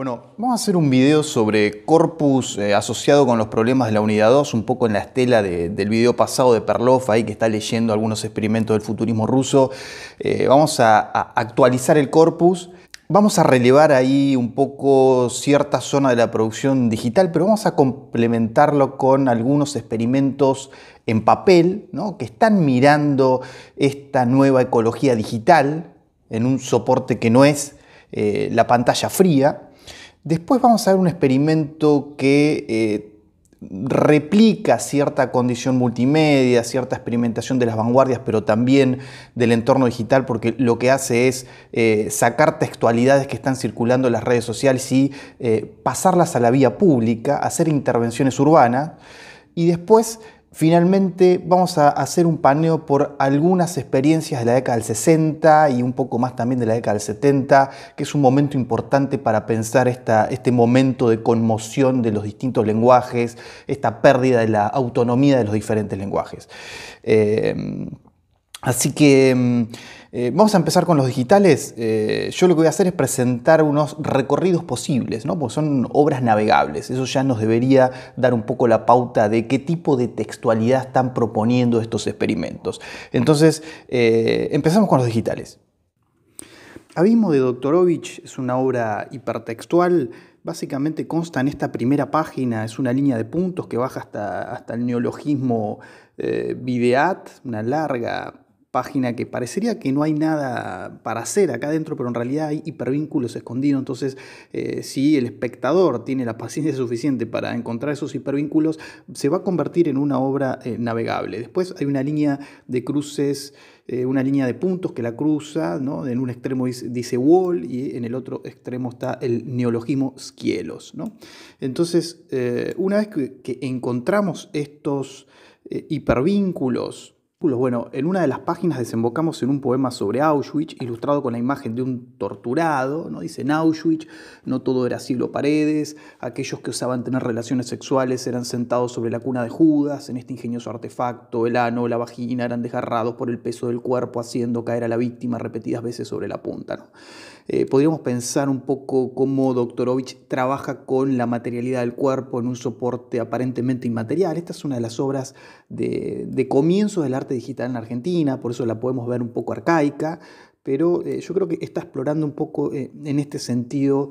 Bueno, vamos a hacer un video sobre corpus eh, asociado con los problemas de la unidad 2, un poco en la estela del video pasado de Perlov, ahí que está leyendo algunos experimentos del futurismo ruso. Eh, vamos a, actualizar el corpus. Vamos a relevar ahí un poco cierta zona de la producción digital, pero vamos a complementarlo con algunos experimentos en papel que están mirando esta nueva ecología digital en un soporte que no es eh, la pantalla fría, Después vamos a ver un experimento que eh, replica cierta condición multimedia, cierta experimentación de las vanguardias, pero también del entorno digital, porque lo que hace es eh, sacar textualidades que están circulando en las redes sociales y eh, pasarlas a la vía pública, hacer intervenciones urbanas. Y después Finalmente vamos a hacer un paneo por algunas experiencias de la década del 60 y un poco más también de la década del 70, que es un momento importante para pensar este momento de conmoción de los distintos lenguajes, esta pérdida de la autonomía de los diferentes lenguajes. Eh, así que... Mm, eh, vamos a empezar con los digitales. Eh, yo lo que voy a hacer es presentar unos recorridos posibles, ¿no? porque son obras navegables. Eso ya nos debería dar un poco la pauta de qué tipo de textualidad están proponiendo estos experimentos. Entonces, eh, empezamos con los digitales. Abismo de Doctorovich es una obra hipertextual. Básicamente consta en esta primera página, es una línea de puntos que baja hasta, hasta el neologismo videat, una larga página que parecería que no hay nada para hacer acá adentro, pero en realidad hay hipervínculos escondidos. Entonces, eh, si el espectador tiene la paciencia suficiente para encontrar esos hipervínculos, se va a convertir en una obra eh, navegable. Después hay una línea de cruces, eh, una línea de puntos que la cruza, ¿no? en un extremo dice, wall y en el otro extremo está el neologismo skielos. ¿no? Entonces, una vez que encontramos estos hipervínculos, bueno, en una de las páginas desembocamos en un poema sobre Auschwitz, ilustrado con la imagen de un torturado, ¿no? en Auschwitz, no todo era siglo paredes, aquellos que osaban tener relaciones sexuales eran sentados sobre la cuna de Judas, en este ingenioso artefacto, el ano, la vagina eran desgarrados por el peso del cuerpo, haciendo caer a la víctima repetidas veces sobre la punta, ¿no? Eh, podríamos pensar un poco cómo Doctorovich trabaja con la materialidad del cuerpo en un soporte aparentemente inmaterial. Esta es una de las obras de, comienzo comienzos del arte digital en Argentina, por eso la podemos ver un poco arcaica, pero eh, yo creo que está explorando un poco eh, en este sentido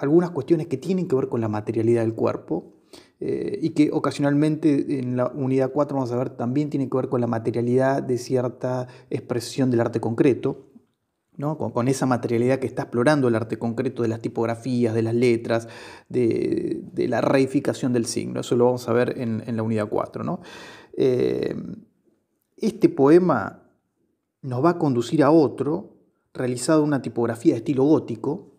algunas cuestiones que tienen que ver con la materialidad del cuerpo y que ocasionalmente en la unidad 4 vamos a ver también tiene que ver con la materialidad de cierta expresión del arte concreto. Con, esa materialidad que está explorando el arte concreto de las tipografías, de las letras, de, la reificación del signo. Eso lo vamos a ver en, la unidad 4. ¿no? Eh, este poema nos va a conducir a otro, realizado una tipografía de estilo gótico,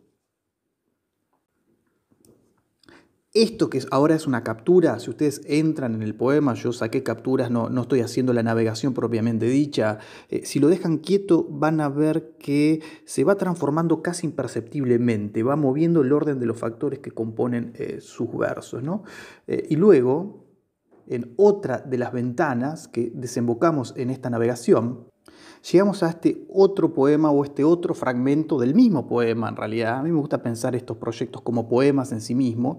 Esto que ahora es una captura, si ustedes entran en el poema, yo saqué capturas, no, no estoy haciendo la navegación propiamente dicha, eh, si lo dejan quieto van a ver que se va transformando casi imperceptiblemente, va moviendo el orden de los factores que componen eh, sus versos. Eh, y luego, en otra de las ventanas que desembocamos en esta navegación, llegamos a este otro poema o este otro fragmento del mismo poema en realidad. A mí me gusta pensar estos proyectos como poemas en sí mismos,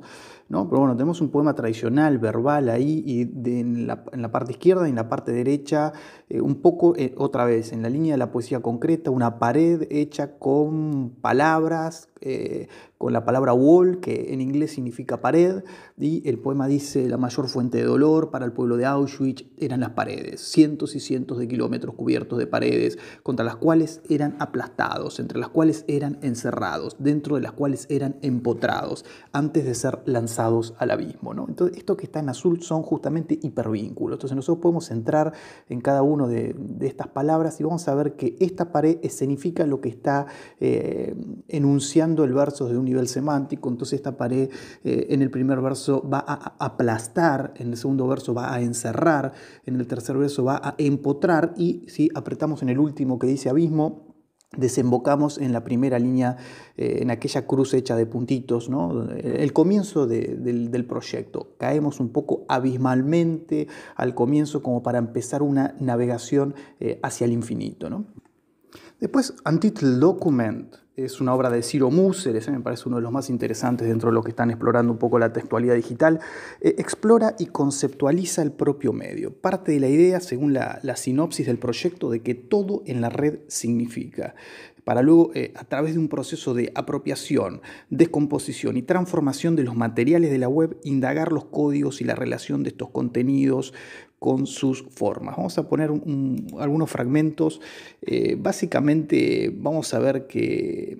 pero bueno, tenemos un poema tradicional, verbal ahí, y en, la, parte izquierda y en la parte derecha, eh, un poco, eh, otra vez, en la línea de la poesía concreta, una pared hecha con palabras, eh, con la palabra wall, que en inglés significa pared, y el poema dice, la mayor fuente de dolor para el pueblo de Auschwitz eran las paredes, cientos y cientos de kilómetros cubiertos de paredes, contra las cuales eran aplastados, entre las cuales eran encerrados, dentro de las cuales eran empotrados, antes de ser lanzados al abismo. ¿no? Entonces, esto que está en azul son justamente hipervínculos. Entonces, nosotros podemos entrar en cada una de, estas palabras y vamos a ver que esta pared escenifica lo que está eh, enunciando el verso de un nivel semántico. Entonces, esta pared eh, en el primer verso va a aplastar, en el segundo verso va a encerrar, en el tercer verso va a empotrar y si apretamos en el último que dice abismo, desembocamos en la primera línea, eh, en aquella cruz hecha de puntitos, el comienzo del, proyecto. Caemos un poco abismalmente al comienzo como para empezar una navegación eh, hacia el infinito. ¿no? Después, anti Document es una obra de Ciro Musser, ese me parece uno de los más interesantes dentro de lo que están explorando un poco la textualidad digital, eh, explora y conceptualiza el propio medio. Parte de la idea, según la, sinopsis del proyecto, de que todo en la red significa para luego, eh, a través de un proceso de apropiación, descomposición y transformación de los materiales de la web, indagar los códigos y la relación de estos contenidos con sus formas. Vamos a poner algunos fragmentos. Eh, básicamente vamos a ver que,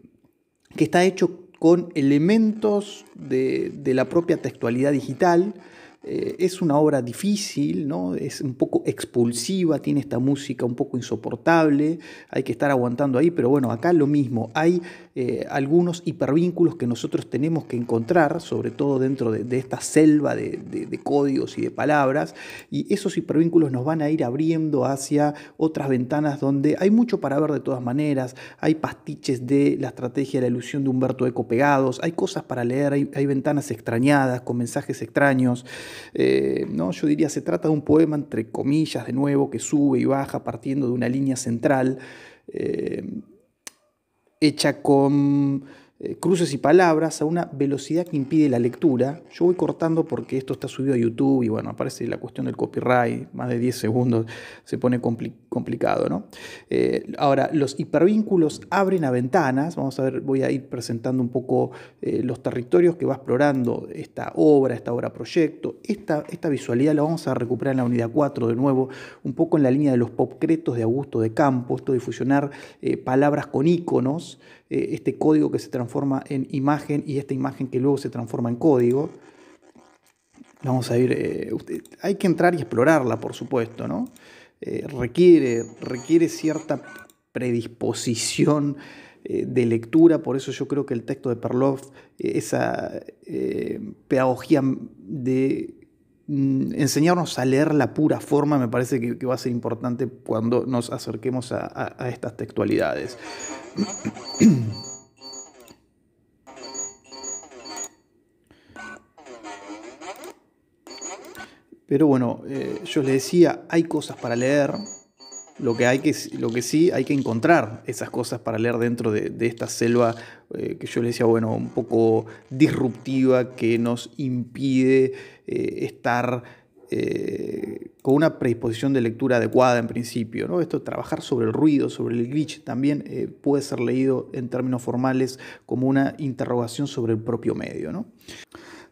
está hecho con elementos de la propia textualidad digital, eh, es una obra difícil, es un poco expulsiva, tiene esta música un poco insoportable, hay que estar aguantando ahí, pero bueno, acá lo mismo, hay eh, algunos hipervínculos que nosotros tenemos que encontrar, sobre todo dentro de, esta selva de, códigos y de palabras, y esos hipervínculos nos van a ir abriendo hacia otras ventanas donde hay mucho para ver de todas maneras, hay pastiches de la estrategia de la ilusión de Humberto Eco pegados, hay cosas para leer, hay ventanas extrañadas, con mensajes extraños, eh, ¿no? Yo diría, se trata de un poema, entre comillas, de nuevo, que sube y baja partiendo de una línea central, eh, hecha con eh, cruces y palabras a una velocidad que impide la lectura. Yo voy cortando porque esto está subido a YouTube y bueno, aparece la cuestión del copyright, más de 10 segundos se pone complicado, ¿no? Eh, ahora, los hipervínculos abren a ventanas, vamos a ver, voy a ir presentando un poco eh, los territorios que va explorando esta obra, esta obra proyecto, esta, esta visualidad la vamos a recuperar en la unidad 4 de nuevo, un poco en la línea de los popcretos de Augusto de Campo, esto de fusionar palabras con íconos, este código que se transforma forma en imagen y esta imagen que luego se transforma en código. Vamos a ir, eh, hay que entrar y explorarla, por supuesto, ¿no? Eh, requiere, requiere cierta predisposición eh, de lectura, por eso yo creo que el texto de Perloff, esa pedagogía de mm, enseñarnos a leer la pura forma me parece que, va a ser importante cuando nos acerquemos a, a estas textualidades. Pero bueno, eh, yo les decía, hay cosas para leer. Lo que, hay que, lo que sí hay que encontrar esas cosas para leer dentro de, esta selva eh, que yo les decía, bueno, un poco disruptiva, que nos impide eh, estar con una predisposición de lectura adecuada en principio. ¿no? Esto, trabajar sobre el ruido, sobre el glitch, también puede ser leído en términos formales como una interrogación sobre el propio medio. ¿no?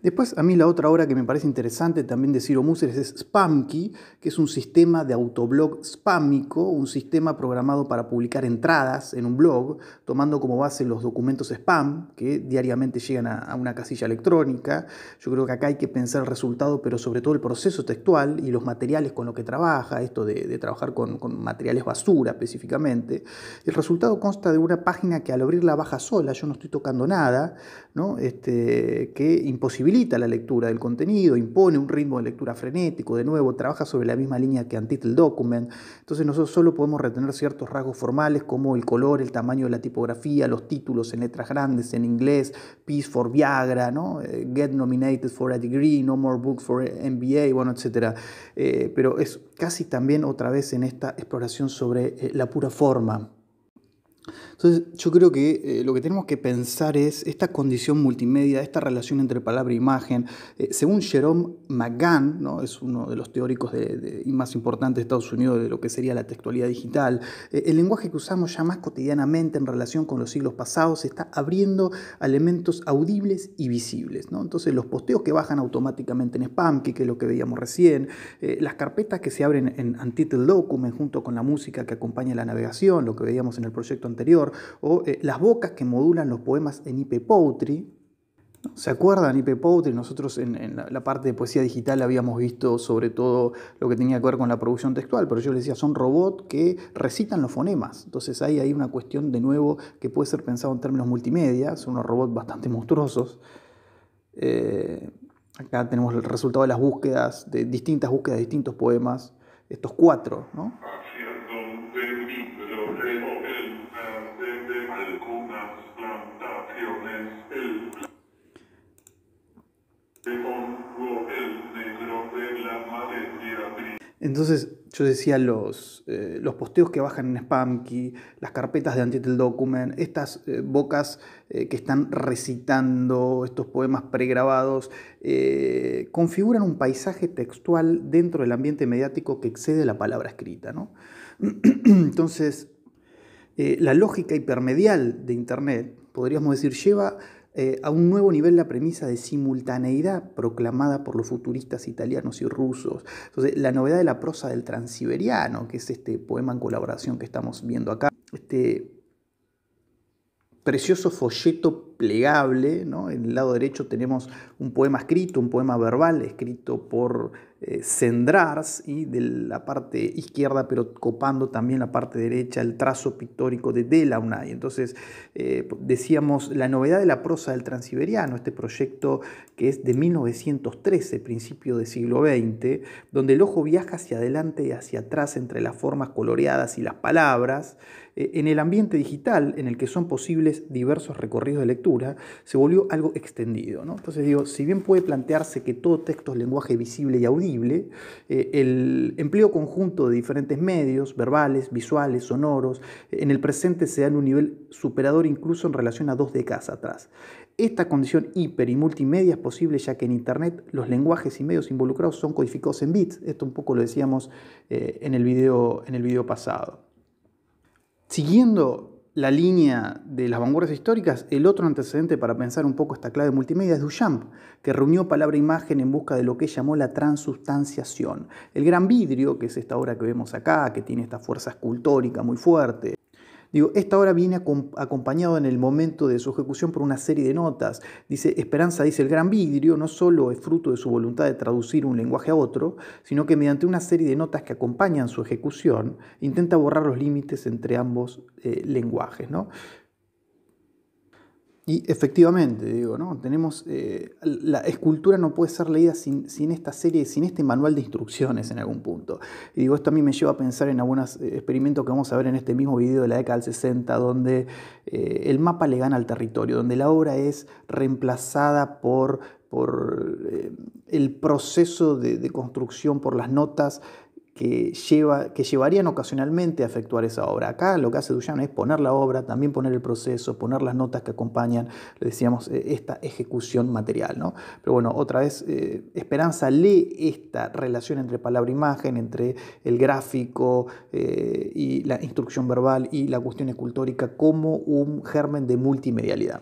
Después, a mí la otra obra que me parece interesante también de Ciro Múceres es Spamkey, que es un sistema de autoblog spámico, un sistema programado para publicar entradas en un blog, tomando como base los documentos spam que diariamente llegan a, una casilla electrónica. Yo creo que acá hay que pensar el resultado, pero sobre todo el proceso textual y los materiales con los que trabaja, esto de, trabajar con, con materiales basura específicamente. El resultado consta de una página que al abrirla baja sola, yo no estoy tocando nada, ¿no? este, que imposible la lectura del contenido, impone un ritmo de lectura frenético, de nuevo, trabaja sobre la misma línea que Untitled Document. Entonces nosotros solo podemos retener ciertos rasgos formales como el color, el tamaño de la tipografía, los títulos en letras grandes, en inglés, Peace for Viagra, ¿no? Eh, Get Nominated for a Degree, No More Books for MBA, bueno, etc. Eh, pero es casi también otra vez en esta exploración sobre eh, la pura forma. Entonces yo creo que eh, lo que tenemos que pensar es esta condición multimedia, esta relación entre palabra e imagen. Eh, según Jerome McGann, ¿no? es uno de los teóricos de, más importantes de Estados Unidos de lo que sería la textualidad digital, eh, el lenguaje que usamos ya más cotidianamente en relación con los siglos pasados está abriendo elementos audibles y visibles. ¿no? Entonces los posteos que bajan automáticamente en spam, que es lo que veíamos recién, las carpetas que se abren en Untitled Document junto con la música que acompaña la navegación, lo que veíamos en el proyecto anterior, o eh, las bocas que modulan los poemas en IP Poetry. ¿Se acuerdan IP Poetry? Nosotros en, la parte de poesía digital habíamos visto sobre todo lo que tenía que ver con la producción textual, pero yo les decía, son robots que recitan los fonemas. Entonces ahí hay una cuestión de nuevo que puede ser pensado en términos multimedia, son unos robots bastante monstruosos. Eh, acá tenemos el resultado de las búsquedas, de distintas búsquedas de distintos poemas, estos cuatro, ¿no? Entonces, yo decía eh, los, posteos que bajan en Spamky, las carpetas de Untitled Document, estas eh, bocas eh, que están recitando estos poemas pregrabados, configuran un paisaje textual dentro del ambiente mediático que excede la palabra escrita. Entonces, la lógica hipermedial de Internet, podríamos decir, lleva eh, a un nuevo nivel la premisa de simultaneidad proclamada por los futuristas italianos y rusos. Entonces, la novedad de la prosa del transiberiano, que es este poema en colaboración que estamos viendo acá, este precioso folleto plegable, ¿no? en el lado derecho tenemos un poema escrito, un poema verbal escrito por eh, Cendrars y de la parte izquierda, pero copando también la parte derecha, el trazo pictórico de Delaunay. Entonces, eh, decíamos, la novedad de la prosa del transiberiano, este proyecto que es de 1913, principio del siglo XX, donde el ojo viaja hacia adelante y hacia atrás entre las formas coloreadas y las palabras, eh, en el ambiente digital, en el que son posibles diversos recorridos de lectura, se volvió algo extendido. Entonces, digo, si bien puede plantearse que todo texto es lenguaje visible y audible, eh, el empleo conjunto de diferentes medios, verbales, visuales, sonoros, en el presente se da en un nivel superador incluso en relación a dos décadas atrás. Esta condición hiper y multimedia es posible ya que en Internet los lenguajes y medios involucrados son codificados en bits. Esto un poco lo decíamos eh, en, el video, en el video pasado. Siguiendo la línea de las vanguardias históricas, el otro antecedente para pensar un poco esta clave multimedia es Duchamp, que reunió palabra e imagen en busca de lo que llamó la transustanciación. El gran vidrio, que es esta obra que vemos acá, que tiene esta fuerza escultórica muy fuerte, Digo, esta hora viene acompañado en el momento de su ejecución por una serie de notas. Dice, Esperanza dice, el gran vidrio no solo es fruto de su voluntad de traducir un lenguaje a otro, sino que mediante una serie de notas que acompañan su ejecución, intenta borrar los límites entre ambos eh, lenguajes. ¿no? Y efectivamente, digo, ¿no? Tenemos. Eh, la escultura no puede ser leída sin, esta serie, sin este manual de instrucciones en algún punto. Y digo, esto a mí me lleva a pensar en algunos eh, experimentos que vamos a ver en este mismo video de la década del 60, donde eh, el mapa le gana al territorio, donde la obra es reemplazada por por el proceso de, construcción, por las notas que, llevarían ocasionalmente a efectuar esa obra. Acá lo que hace Duchamp es poner la obra, también poner el proceso, poner las notas que acompañan, le decíamos, eh, esta ejecución material. ¿no? Pero bueno, otra vez, eh, Esperanza lee esta relación entre palabra e imagen, entre el gráfico eh, y la instrucción verbal y la cuestión escultórica como un germen de multimedialidad.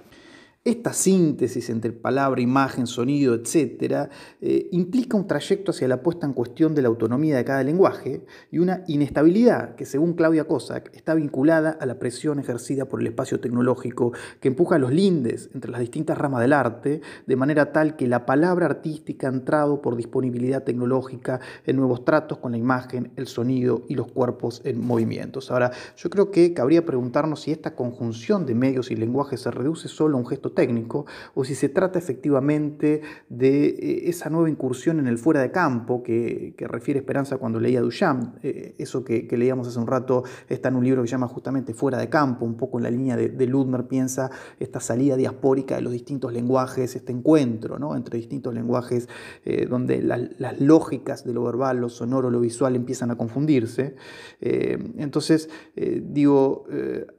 Esta síntesis entre palabra, imagen, sonido, etc., eh, implica un trayecto hacia la puesta en cuestión de la autonomía de cada lenguaje y una inestabilidad que, según Claudia Cossack, está vinculada a la presión ejercida por el espacio tecnológico que empuja a los lindes entre las distintas ramas del arte, de manera tal que la palabra artística ha entrado por disponibilidad tecnológica en nuevos tratos con la imagen, el sonido y los cuerpos en movimientos. Ahora, yo creo que cabría preguntarnos si esta conjunción de medios y lenguajes se reduce solo a un gesto técnico o si se trata efectivamente de eh, esa nueva incursión en el fuera de campo que, refiere Esperanza cuando leía Duchamp, eh, eso que, leíamos hace un rato está en un libro que se llama justamente Fuera de Campo, un poco en la línea de, Ludmer piensa esta salida diaspórica de los distintos lenguajes, este encuentro entre distintos lenguajes eh, donde las lógicas de lo verbal, lo sonoro, lo visual empiezan a confundirse. entonces, digo,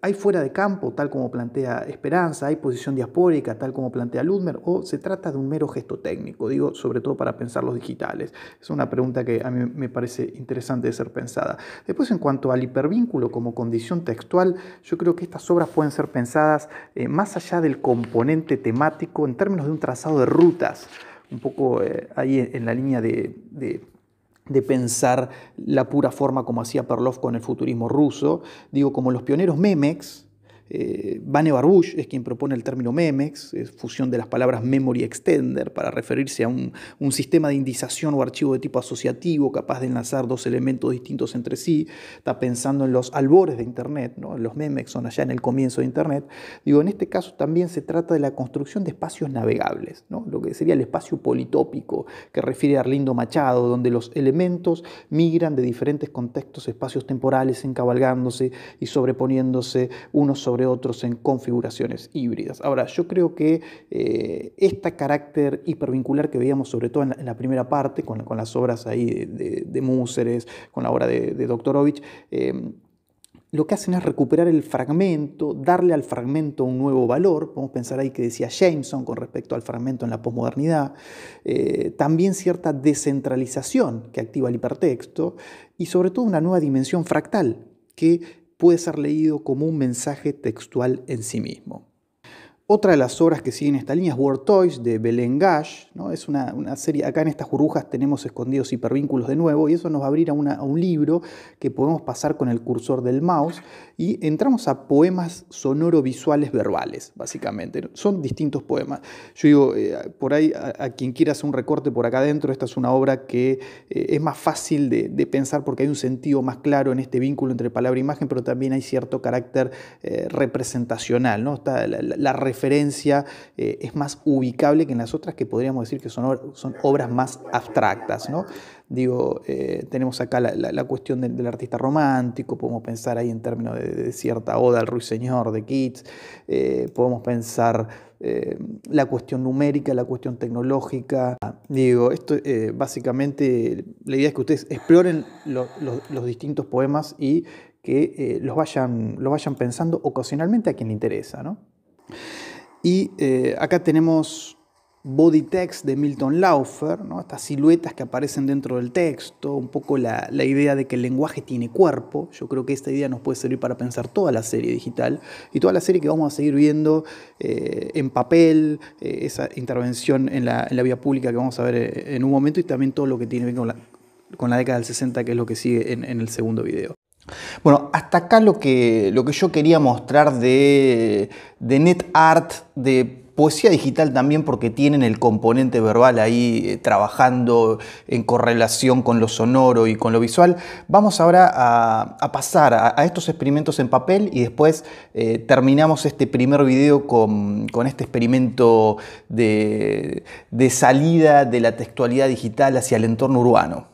hay fuera de campo, tal como plantea Esperanza, hay posición diaspórica, tal como plantea Ludmer, o se trata de un mero gesto técnico? Digo, sobre todo para pensar los digitales. Es una pregunta que a mí me parece interesante de ser pensada. Después, en cuanto al hipervínculo como condición textual, yo creo que estas obras pueden ser pensadas eh, más allá del componente temático en términos de un trazado de rutas, un poco eh, ahí en la línea de, de pensar la pura forma como hacía Perlov con el futurismo ruso, digo, como los pioneros Memex, eh, Vane es quien propone el término Memex, es fusión de las palabras memory extender para referirse a un, sistema de indización o archivo de tipo asociativo capaz de enlazar dos elementos distintos entre sí. Está pensando en los albores de Internet, ¿no? los Memex son allá en el comienzo de Internet. Digo, en este caso también se trata de la construcción de espacios navegables, ¿no? lo que sería el espacio politópico que refiere a Arlindo Machado, donde los elementos migran de diferentes contextos, espacios temporales, encabalgándose y sobreponiéndose unos sobre otros en configuraciones híbridas. Ahora, yo creo que este carácter hipervincular que veíamos sobre todo en la, primera parte, con, las obras ahí de, de, Múceres, con la obra de, de em, lo que hacen es recuperar el fragmento, darle al fragmento un nuevo valor. Podemos pensar ahí que decía Jameson con respecto al fragmento en la posmodernidad. Eh, también cierta descentralización que activa el hipertexto y sobre todo una nueva dimensión fractal que puede ser leído como un mensaje textual en sí mismo. Otra de las obras que siguen esta línea es Word Toys de Belén Gash. Es una, serie, acá en estas burbujas tenemos escondidos hipervínculos de nuevo y eso nos va a abrir a, un libro que podemos pasar con el cursor del mouse y entramos a poemas sonorovisuales verbales, básicamente. Son distintos poemas. Yo digo, eh, por ahí, a, quien quiera hacer un recorte por acá adentro, esta es una obra que eh, es más fácil de, pensar porque hay un sentido más claro en este vínculo entre palabra e imagen, pero también hay cierto carácter eh, representacional. Está la, la, eh, es más ubicable que en las otras que podríamos decir que son, son obras más abstractas. ¿no? Digo, eh, tenemos acá la, cuestión del, artista romántico, podemos pensar ahí en términos de, cierta oda al ruiseñor de Keats, eh, podemos pensar la cuestión numérica, la cuestión tecnológica. Digo, esto básicamente la idea es que ustedes exploren los distintos poemas y que los, vayan, vayan pensando ocasionalmente a quien le interesa. ¿no? Y eh, acá tenemos body text de Milton Laufer, estas siluetas que aparecen dentro del texto, un poco la, idea de que el lenguaje tiene cuerpo. Yo creo que esta idea nos puede servir para pensar toda la serie digital y toda la serie que vamos a seguir viendo eh, en papel, eh, esa intervención en la, en la, vía pública que vamos a ver en un momento y también todo lo que tiene que ver con la, con la década del 60, que es lo que sigue en el segundo video. Bueno, hasta acá lo que, lo que yo quería mostrar de, de art, de poesía digital también porque tienen el componente verbal ahí eh, trabajando en correlación con lo sonoro y con lo visual. Vamos ahora a, pasar a, estos experimentos en papel y después eh, terminamos este primer video con, este experimento de, de salida de la textualidad digital hacia el entorno urbano.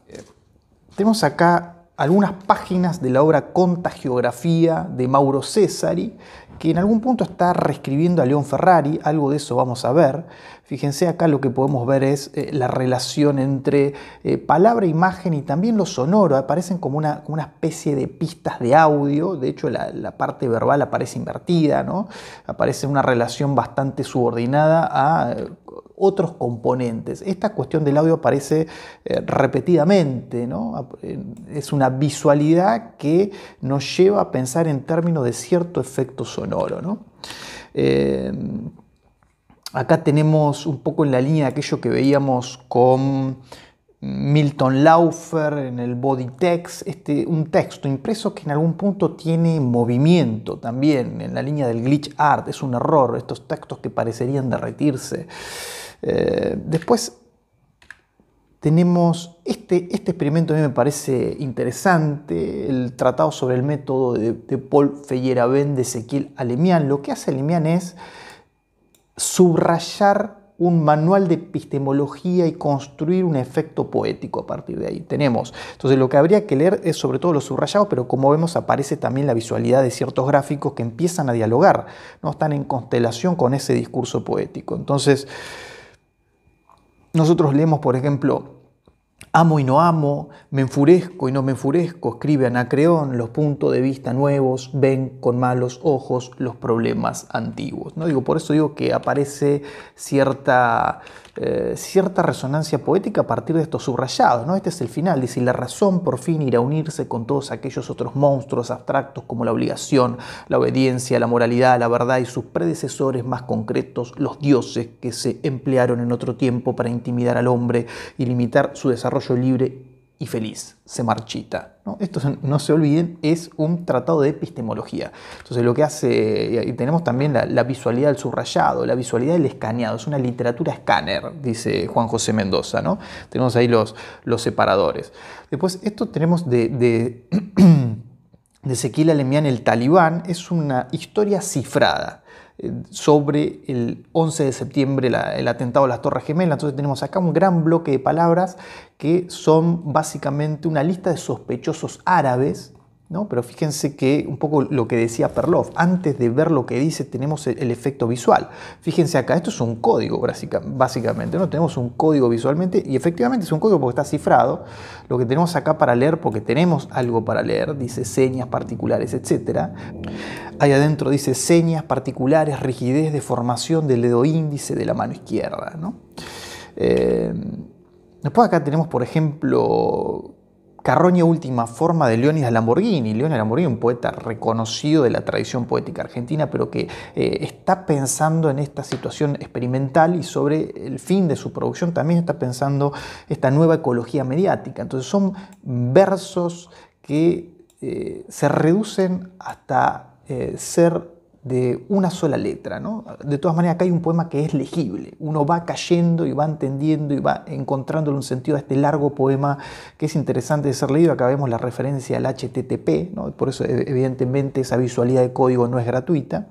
Tenemos acá algunas páginas de la obra Contagiografía de Mauro Cesari, que en algún punto está reescribiendo a León Ferrari, algo de eso vamos a ver. Fíjense acá lo que podemos ver es eh, la relación entre eh, palabra, imagen y también lo sonoro, aparecen como una, especie de pistas de audio, de hecho la, parte verbal aparece invertida, ¿no? aparece una relación bastante subordinada a otros componentes. Esta cuestión del audio aparece eh, repetidamente, eh, es una visualidad que nos lleva a pensar en términos de cierto efecto sonoro. Eh, acá tenemos un poco en la línea de aquello que veíamos con Milton Laufer en el body text, este, un texto impreso que en algún punto tiene movimiento también, en la línea del glitch art, es un error, estos textos que parecerían derretirse. Eh, después tenemos este, este experimento, a mí me parece interesante, el tratado sobre el método de, Paul Feyerabend de Ezequiel Alemian. Lo que hace Alemian es subrayar un manual de epistemología y construir un efecto poético a partir de ahí. Tenemos, entonces lo que habría que leer es sobre todo los subrayados, pero como vemos aparece también la visualidad de ciertos gráficos que empiezan a dialogar, no están en constelación con ese discurso poético. Entonces, nosotros leemos, por ejemplo, amo y no amo, me enfurezco y no me enfurezco, escribe Anacreón, los puntos de vista nuevos ven con malos ojos los problemas antiguos. ¿no? Digo, por eso digo que aparece cierta eh, cierta resonancia poética a partir de estos subrayados. ¿no? Este es el final, dice, la razón por fin irá a unirse con todos aquellos otros monstruos abstractos como la obligación, la obediencia, la moralidad, la verdad y sus predecesores más concretos, los dioses que se emplearon en otro tiempo para intimidar al hombre y limitar su desarrollo libre y feliz, se marchita. ¿no? Esto, no se olviden, es un tratado de epistemología. Entonces lo que hace, y tenemos también la, visualidad del subrayado, la visualidad del escaneado, es una literatura escáner, dice Juan José Mendoza, ¿no? Tenemos ahí los, los separadores. Después, esto tenemos de... de de Ezequiel El Talibán, es una historia cifrada sobre el 11 de septiembre, el atentado a las Torres Gemelas. Entonces tenemos acá un gran bloque de palabras que son básicamente una lista de sospechosos árabes ¿no? Pero fíjense que un poco lo que decía Perloff, antes de ver lo que dice tenemos el, efecto visual. Fíjense acá, esto es un código básicamente, ¿no? Tenemos un código visualmente y efectivamente es un código porque está cifrado. Lo que tenemos acá para leer, porque tenemos algo para leer, dice señas particulares, etc. Ahí adentro dice señas particulares, rigidez, deformación del dedo índice de la mano izquierda, ¿no? Eh, después acá tenemos, por ejemplo, Carroña, última forma de Leónidas Lamborghini. Leónidas Lamborghini, un poeta reconocido de la tradición poética argentina, pero que eh, está pensando en esta situación experimental y sobre el fin de su producción también está pensando esta nueva ecología mediática. Entonces son versos que eh, se reducen hasta eh, ser de una sola letra. De todas maneras, acá hay un poema que es legible. Uno va cayendo y va entendiendo y va encontrándole un sentido a este largo poema que es interesante de ser leído. Acá vemos la referencia al HTTP, por eso e, evidentemente esa visualidad de código no es gratuita.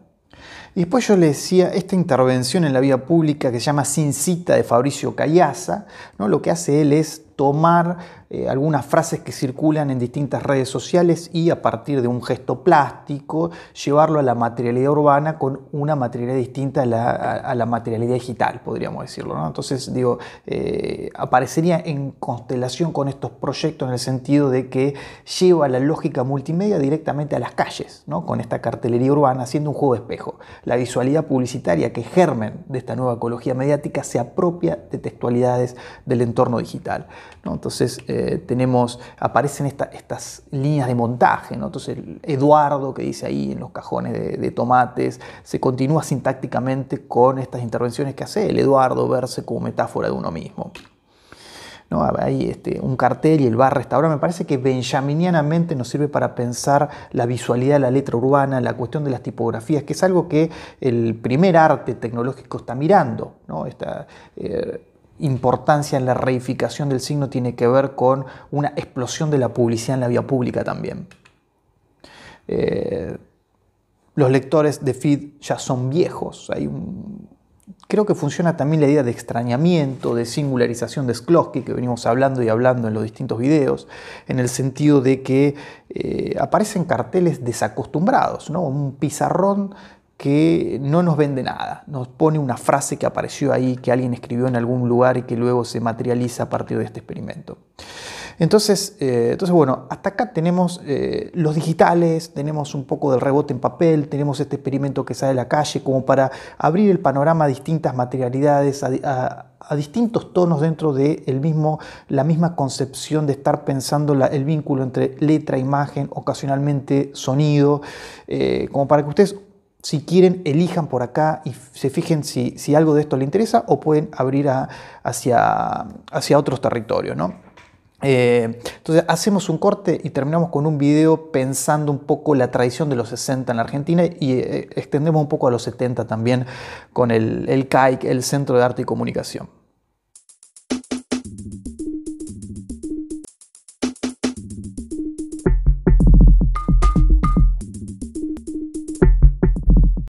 Y después yo le decía, esta intervención en la vía pública que se llama Sin Cita de Fabricio Callaza, ¿no? lo que hace él es tomar eh, algunas frases que circulan en distintas redes sociales y a partir de un gesto plástico llevarlo a la materialidad urbana con una materialidad distinta a la, materialidad digital, podríamos decirlo. Entonces, digo, eh, aparecería en constelación con estos proyectos en el sentido de que lleva la lógica multimedia directamente a las calles, con esta cartelería urbana, haciendo un juego de espejo. La visualidad publicitaria que germen de esta nueva ecología mediática se apropia de textualidades del entorno digital. Entonces eh, tenemos, aparecen estas líneas de montaje, Entonces Eduardo que dice ahí en los cajones de, tomates, se continúa sintácticamente con estas intervenciones que hace el Eduardo verse como metáfora de uno mismo. ¿No? Hay este, un cartel y el bar restaura Me parece que benjaminianamente nos sirve para pensar la visualidad de la letra urbana, la cuestión de las tipografías, que es algo que el primer arte tecnológico está mirando. ¿no? Esta, eh, importancia en la reificación del signo tiene que ver con una explosión de la publicidad en la vía pública también. Eh, los lectores de feed ya son viejos. creo que funciona también la idea de extrañamiento, de singularización de Sklotsky que venimos hablando y hablando en los distintos videos, en el sentido de que eh, aparecen carteles desacostumbrados, ¿no? un pizarrón que no nos vende nada, nos pone una frase que apareció ahí, que alguien escribió en algún lugar y que luego se materializa a partir de este experimento. Entonces, eh, entonces bueno, hasta acá tenemos eh, los digitales, tenemos un poco del rebote en papel, tenemos este experimento que sale a la calle como para abrir el panorama a distintas materialidades, a, distintos tonos dentro de el mismo, la misma concepción de estar pensando el vínculo entre letra, imagen, ocasionalmente sonido, eh, como para que ustedes si quieren, elijan por acá y se fijen si, algo de esto les interesa o pueden abrir hacia, hacia otros territorios, eh, entonces hacemos un corte y terminamos con un video pensando un poco la tradición de los 60 en la Argentina y eh, extendemos un poco a los 70 también con el, el CAIC, el Centro de Arte y Comunicación.